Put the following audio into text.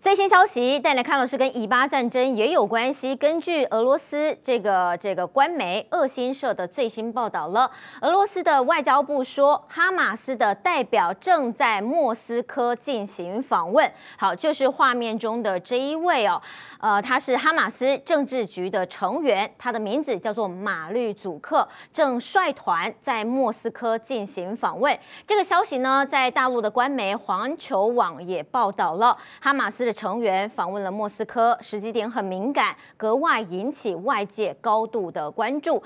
最新消息，带来看到是跟以巴战争也有关系。根据俄罗斯这个这个官媒俄新社的最新报道了，俄罗斯的外交部说，哈马斯的代表正在莫斯科进行访问。好，就是画面中的这一位哦，呃，他是哈马斯政治局的成员，他的名字叫做马律祖克，正率团在莫斯科进行访问。这个消息呢，在大陆的官媒环球网也报道了，哈马斯。的成员访问了莫斯科，时机点很敏感，格外引起外界高度的关注。